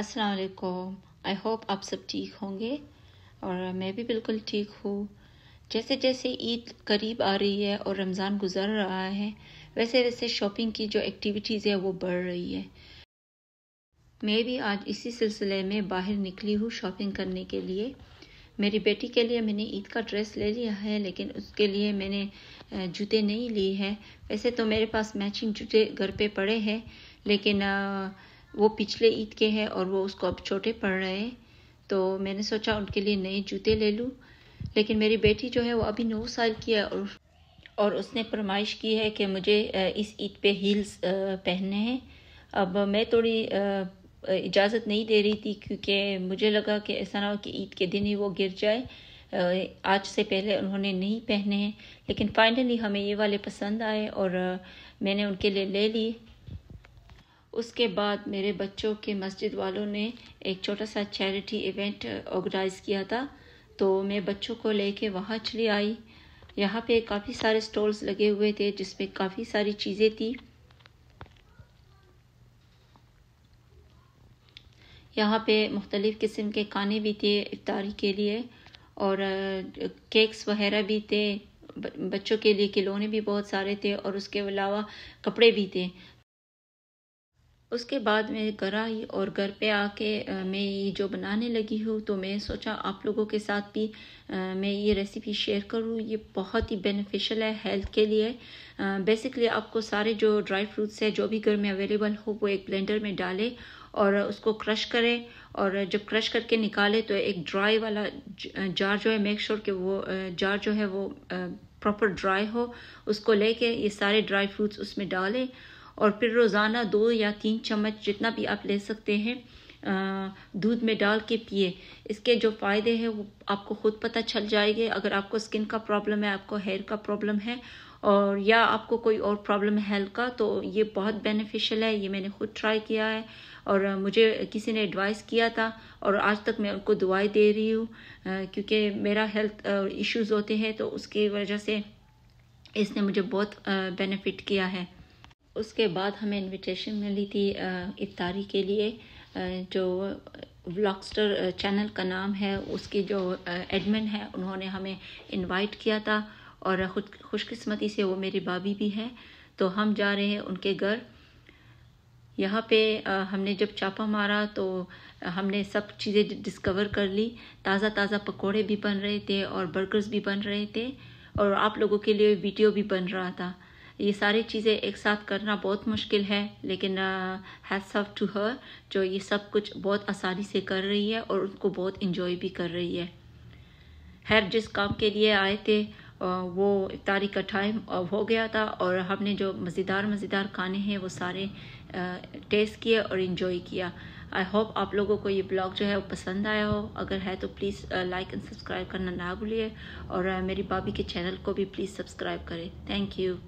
अस्सलाम वालेकुम I hope आप सब ठीक होंगे और मैं भी बिल्कुल ठीक हूँ जैसे जैसे ईद करीब आ रही है और रमज़ान गुजर रहा है वैसे वैसे शॉपिंग की जो एक्टिविटीज़ है वो बढ़ रही है मैं भी आज इसी सिलसिले में बाहर निकली हूँ शॉपिंग करने के लिए मेरी बेटी के लिए मैंने ईद का ड्रेस ले लिया है लेकिन उसके लिए मैंने जूते नहीं लिए हैं वैसे तो मेरे पास मैचिंग जूते घर पे पड़े हैं लेकिन आ, वो पिछले ईद के हैं और वो उसको अब छोटे पड़ रहे हैं तो मैंने सोचा उनके लिए नए जूते ले लूँ लेकिन मेरी बेटी जो है वो अभी नौ साल की है और और उसने फरमाइश की है कि मुझे इस ईद पे हील्स पहनने हैं अब मैं थोड़ी इजाज़त नहीं दे रही थी क्योंकि मुझे लगा कि ऐसा ना हो कि ईद के दिन ही वो गिर जाए आज से पहले उन्होंने नहीं पहने हैं लेकिन फाइनली हमें ये वाले पसंद आए और मैंने उनके लिए ले ली उसके बाद मेरे बच्चों के मस्जिद वालों ने एक छोटा सा चैरिटी इवेंट ऑर्गेनाइज़ किया था तो मैं बच्चों को लेके वहाँ चली आई यहाँ पे काफ़ी सारे स्टॉल्स लगे हुए थे जिसमें काफ़ी सारी चीज़ें थी यहाँ पे मुख्तलिफ़ किस्म के खाने भी थे इफ्तारी के लिए और केक्स uh, वगैरह भी थे बच्चों के लिए खिलौने भी बहुत सारे थे और उसके अलावा कपड़े भी थे उसके बाद मैं घर आई और घर पे आके मैं ये जो बनाने लगी हूँ तो मैं सोचा आप लोगों के साथ भी मैं ये रेसिपी शेयर करूँ ये बहुत ही बेनिफिशियल है हेल्थ के लिए बेसिकली आपको सारे जो ड्राई फ्रूट्स है जो भी घर में अवेलेबल हो वो एक ब्लेंडर में डालें और उसको क्रश करें और जब क्रश करके निकाले तो एक ड्राई वाला जार जो है मेक श्योर sure कि वो जार जो है वो प्रॉपर ड्राई हो उसको लेके ये सारे ड्राई फ्रूट्स उसमें डालें और फिर रोज़ाना दो या तीन चम्मच जितना भी आप ले सकते हैं दूध में डाल के पिए इसके जो फ़ायदे हैं वो आपको ख़ुद पता चल जाएंगे अगर आपको स्किन का प्रॉब्लम है आपको हेयर का प्रॉब्लम है और या आपको कोई और प्रॉब्लम है हेल्थ का तो ये बहुत बेनिफिशियल है ये मैंने खुद ट्राई किया है और मुझे किसी ने एडवाइस किया था और आज तक मैं उनको दवाई दे रही हूँ क्योंकि मेरा हेल्थ इश्यूज़ होते हैं तो उसकी वजह से इसने मुझे बहुत बेनिफिट किया है उसके बाद हमें इनविटेशन मिली थी इफ्तारी के लिए जो व्लॉगस्टर चैनल का नाम है उसकी जो एडमिन है उन्होंने हमें इनवाइट किया था और खुद खुशकस्मती से वो मेरी भाभी भी है तो हम जा रहे हैं उनके घर यहाँ पे हमने जब चापा मारा तो हमने सब चीज़ें डिस्कवर कर ली ताज़ा ताज़ा पकोड़े भी बन रहे थे और बर्गर्स भी बन रहे थे और आप लोगों के लिए वीडियो भी बन रहा था ये सारी चीज़ें एक साथ करना बहुत मुश्किल है लेकिन हैट्स ऑफ टू हर जो ये सब कुछ बहुत आसानी से कर रही है और उनको बहुत इंजॉय भी कर रही है हर जिस काम के लिए आए थे वो इफ्तारी का टाइम हो गया था और हमने जो मज़ेदार मज़ेदार खाने हैं वो सारे टेस्ट किए और इन्जॉय किया आई होप आप लोगों को ये ब्लॉग जो है वो पसंद आया हो अगर है तो प्लीज़ लाइक एंड सब्सक्राइब करना ना भूलिए और मेरी भाभी के चैनल को भी प्लीज़ सब्सक्राइब करें थैंक यू